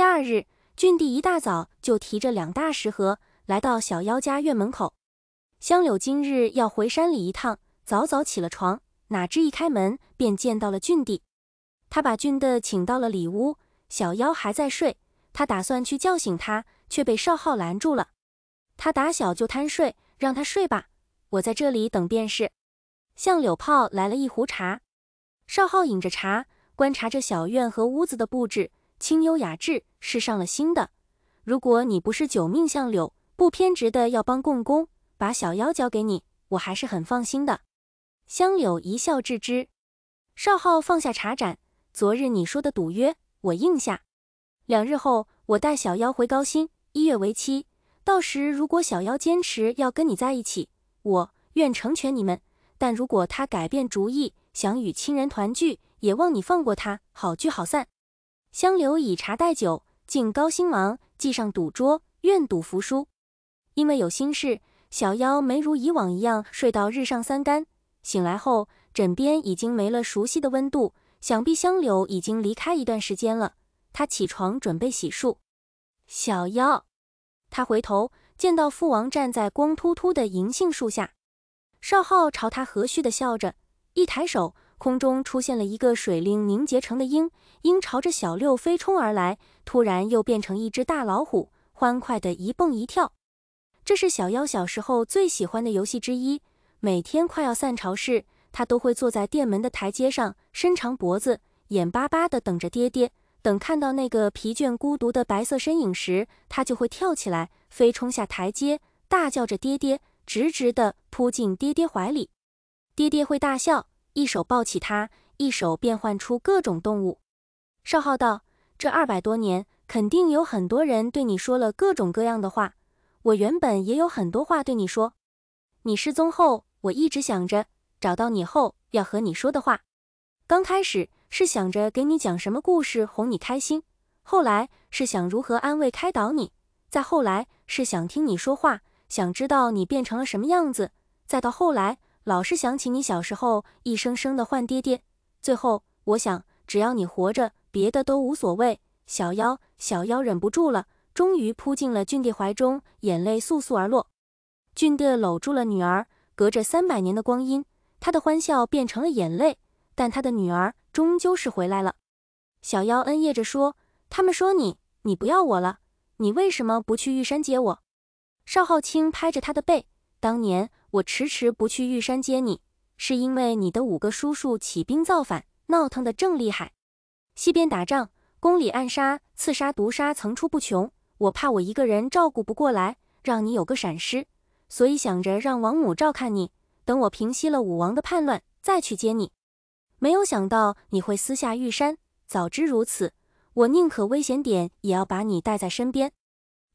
第二日，俊弟一大早就提着两大食盒来到小妖家院门口。香柳今日要回山里一趟，早早起了床，哪知一开门便见到了俊弟。他把俊的请到了里屋，小妖还在睡，他打算去叫醒他，却被少浩拦住了。他打小就贪睡，让他睡吧，我在这里等便是。向柳泡来了一壶茶，少浩饮着茶，观察着小院和屋子的布置。清幽雅致是上了心的。如果你不是九命相柳，不偏执的要帮共工把小妖交给你，我还是很放心的。香柳一笑置之。少昊放下茶盏，昨日你说的赌约，我应下。两日后，我带小妖回高新，一月为期。到时如果小妖坚持要跟你在一起，我愿成全你们；但如果他改变主意，想与亲人团聚，也望你放过他，好聚好散。香柳以茶代酒，敬高兴王。地上赌桌，愿赌服输。因为有心事，小妖没如以往一样睡到日上三竿。醒来后，枕边已经没了熟悉的温度，想必香柳已经离开一段时间了。他起床准备洗漱。小妖，他回头见到父王站在光秃秃的银杏树下，少昊朝他和煦的笑着，一抬手。空中出现了一个水灵凝结成的鹰，鹰朝着小六飞冲而来，突然又变成一只大老虎，欢快的一蹦一跳。这是小妖小时候最喜欢的游戏之一。每天快要散朝时，他都会坐在店门的台阶上，伸长脖子，眼巴巴的等着爹爹。等看到那个疲倦孤独的白色身影时，他就会跳起来，飞冲下台阶，大叫着“爹爹”，直直的扑进爹爹怀里。爹爹会大笑。一手抱起他，一手变换出各种动物。少昊道：“这二百多年，肯定有很多人对你说了各种各样的话。我原本也有很多话对你说。你失踪后，我一直想着找到你后要和你说的话。刚开始是想着给你讲什么故事哄你开心，后来是想如何安慰开导你，再后来是想听你说话，想知道你变成了什么样子，再到后来。”老是想起你小时候一声声的唤爹爹，最后我想只要你活着，别的都无所谓。小妖，小妖忍不住了，终于扑进了俊帝怀中，眼泪簌簌而落。俊帝搂住了女儿，隔着三百年的光阴，他的欢笑变成了眼泪，但他的女儿终究是回来了。小妖嗯咽着说：“他们说你，你不要我了，你为什么不去玉山接我？”邵浩清拍着他的背：“当年。”我迟迟不去玉山接你，是因为你的五个叔叔起兵造反，闹腾的正厉害。西边打仗，宫里暗杀、刺杀、毒杀层出不穷，我怕我一个人照顾不过来，让你有个闪失，所以想着让王母照看你。等我平息了武王的叛乱，再去接你。没有想到你会私下玉山，早知如此，我宁可危险点，也要把你带在身边。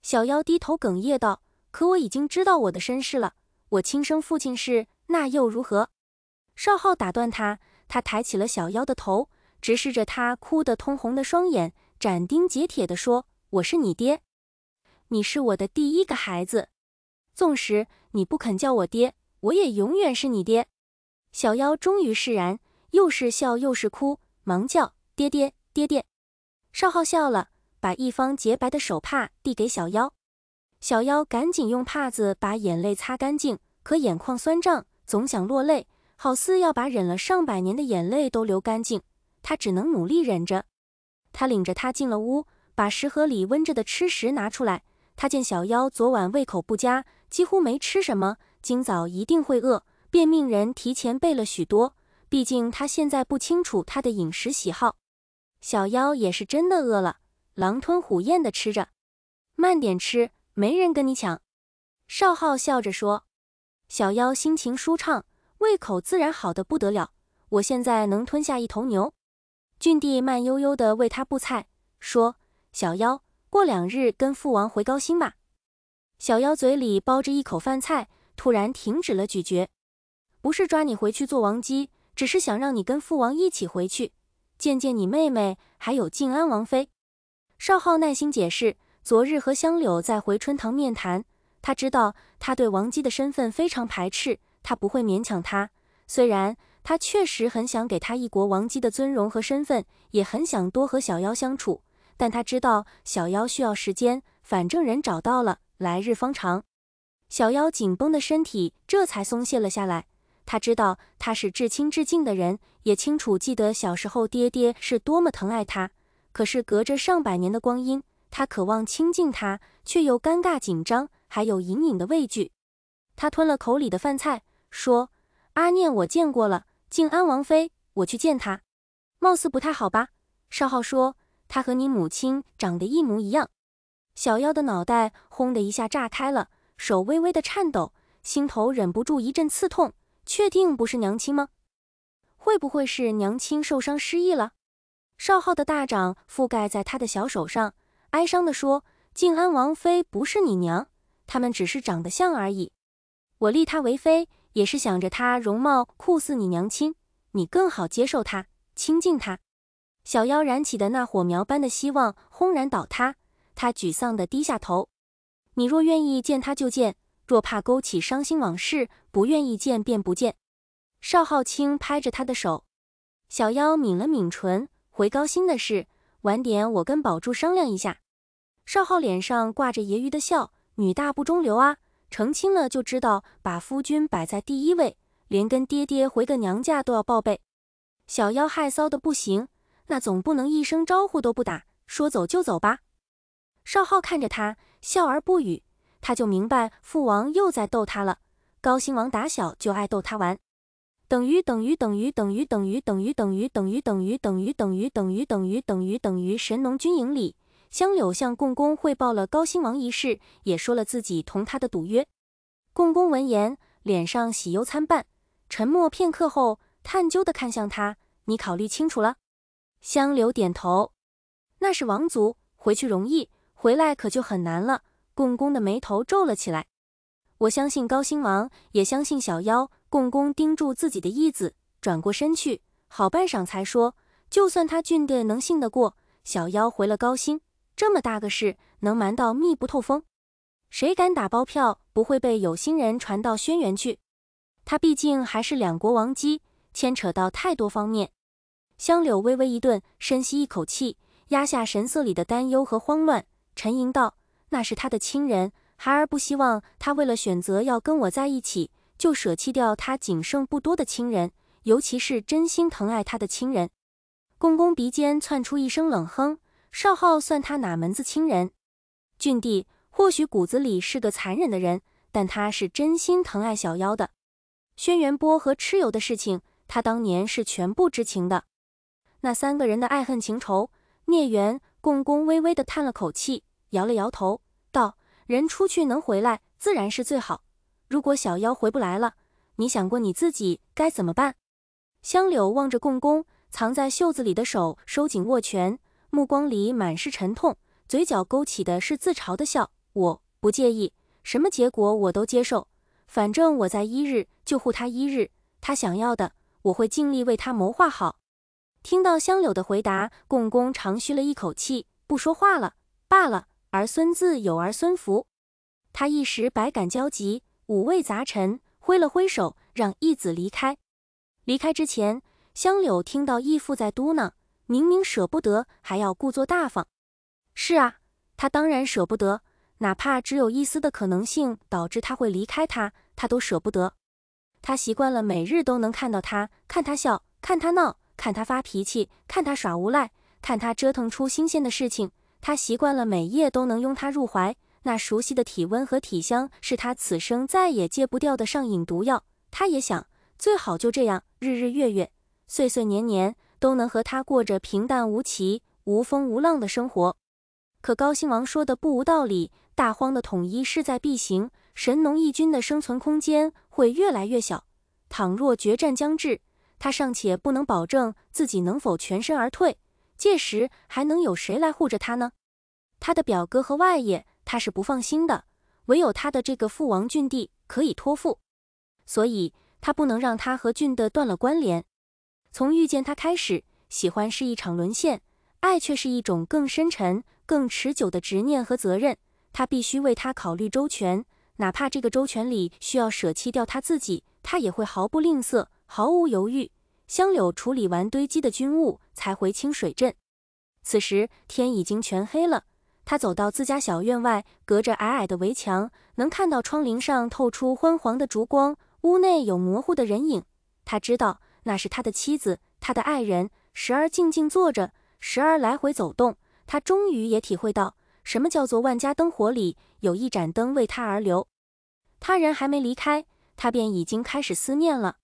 小妖低头哽咽道：“可我已经知道我的身世了。”我亲生父亲是那又如何？少浩打断他，他抬起了小妖的头，直视着他哭得通红的双眼，斩钉截铁地说：“我是你爹，你是我的第一个孩子。纵使你不肯叫我爹，我也永远是你爹。”小妖终于释然，又是笑又是哭，忙叫：“爹爹爹爹。”少浩笑了，把一方洁白的手帕递给小妖。小妖赶紧用帕子把眼泪擦干净，可眼眶酸胀，总想落泪，好似要把忍了上百年的眼泪都流干净。他只能努力忍着。他领着他进了屋，把食盒里温着的吃食拿出来。他见小妖昨晚胃口不佳，几乎没吃什么，今早一定会饿，便命人提前备了许多。毕竟他现在不清楚他的饮食喜好。小妖也是真的饿了，狼吞虎咽地吃着，慢点吃。没人跟你抢，少浩笑着说：“小妖心情舒畅，胃口自然好的不得了。我现在能吞下一头牛。”俊帝慢悠悠地为他布菜，说：“小妖，过两日跟父王回高兴吧。”小妖嘴里包着一口饭菜，突然停止了咀嚼。“不是抓你回去做王姬，只是想让你跟父王一起回去，见见你妹妹，还有静安王妃。”少浩耐心解释。昨日和香柳在回春堂面谈，他知道他对王姬的身份非常排斥，他不会勉强他。虽然他确实很想给他一国王姬的尊荣和身份，也很想多和小妖相处，但他知道小妖需要时间。反正人找到了，来日方长。小妖紧绷的身体这才松懈了下来。他知道他是至亲至敬的人，也清楚记得小时候爹爹是多么疼爱他。可是隔着上百年的光阴。他渴望亲近她，却又尴尬紧张，还有隐隐的畏惧。他吞了口里的饭菜，说：“阿念，我见过了静安王妃，我去见她，貌似不太好吧？”少浩说：“她和你母亲长得一模一样。”小妖的脑袋轰的一下炸开了，手微微的颤抖，心头忍不住一阵刺痛。确定不是娘亲吗？会不会是娘亲受伤失忆了？少浩的大掌覆盖在他的小手上。哀伤地说：“靖安王妃不是你娘，他们只是长得像而已。我立她为妃，也是想着她容貌酷似你娘亲，你更好接受她，亲近她。”小妖燃起的那火苗般的希望轰然倒塌，他沮丧地低下头。你若愿意见她就见，若怕勾起伤心往事，不愿意见便不见。邵浩清拍着他的手，小妖抿了抿唇，回高兴的事，晚点我跟宝柱商量一下。少昊脸上挂着揶揄的笑：“女大不中留啊，成亲了就知道把夫君摆在第一位，连跟爹爹回个娘家都要报备。”小妖害臊的不行，那总不能一声招呼都不打，说走就走吧。少昊看着他，笑而不语，他就明白父王又在逗他了。高兴王打小就爱逗他玩，等于等于等于等于等于等于等于等于等于等于等于等于等于等于神农军营里。香柳向共工汇报了高兴王一事，也说了自己同他的赌约。共工闻言，脸上喜忧参半，沉默片刻后，探究的看向他：“你考虑清楚了？”香柳点头：“那是王族，回去容易，回来可就很难了。”共工的眉头皱了起来：“我相信高兴王，也相信小妖。”共工盯住自己的义子，转过身去，好半晌才说：“就算他俊的能信得过，小妖回了高兴，这么大个事能瞒到密不透风？谁敢打包票不会被有心人传到轩辕去？他毕竟还是两国王姬，牵扯到太多方面。香柳微微一顿，深吸一口气，压下神色里的担忧和慌乱，沉吟道：“那是他的亲人，孩儿不希望他为了选择要跟我在一起，就舍弃掉他仅剩不多的亲人，尤其是真心疼爱他的亲人。”公公鼻尖窜出一声冷哼。少昊算他哪门子亲人？俊帝或许骨子里是个残忍的人，但他是真心疼爱小妖的。轩辕波和蚩尤的事情，他当年是全部知情的。那三个人的爱恨情仇，聂缘、共工微微的叹了口气，摇了摇头，道：“人出去能回来，自然是最好。如果小妖回不来了，你想过你自己该怎么办？”香柳望着共工，藏在袖子里的手收紧握拳。目光里满是沉痛，嘴角勾起的是自嘲的笑。我不介意什么结果，我都接受。反正我在一日就护他一日，他想要的我会尽力为他谋划好。听到香柳的回答，共工长吁了一口气，不说话了。罢了，儿孙自有儿孙福。他一时百感交集，五味杂陈，挥了挥手，让义子离开。离开之前，香柳听到义父在嘟囔。明明舍不得，还要故作大方。是啊，他当然舍不得，哪怕只有一丝的可能性导致他会离开他，他都舍不得。他习惯了每日都能看到他，看他笑，看他闹，看他发脾气，看他耍无赖，看他折腾出新鲜的事情。他习惯了每夜都能拥他入怀，那熟悉的体温和体香是他此生再也戒不掉的上瘾毒药。他也想，最好就这样日日月月，岁岁年年。都能和他过着平淡无奇、无风无浪的生活。可高兴王说的不无道理，大荒的统一势在必行，神农义军的生存空间会越来越小。倘若决战将至，他尚且不能保证自己能否全身而退，届时还能有谁来护着他呢？他的表哥和外爷他是不放心的，唯有他的这个父王郡帝可以托付，所以他不能让他和郡的断了关联。从遇见他开始，喜欢是一场沦陷，爱却是一种更深沉、更持久的执念和责任。他必须为他考虑周全，哪怕这个周全里需要舍弃掉他自己，他也会毫不吝啬，毫无犹豫。香柳处理完堆积的军务，才回清水镇。此时天已经全黑了，他走到自家小院外，隔着矮矮的围墙，能看到窗棂上透出昏黄的烛光，屋内有模糊的人影。他知道。那是他的妻子，他的爱人，时而静静坐着，时而来回走动。他终于也体会到，什么叫做万家灯火里有一盏灯为他而留。他人还没离开，他便已经开始思念了。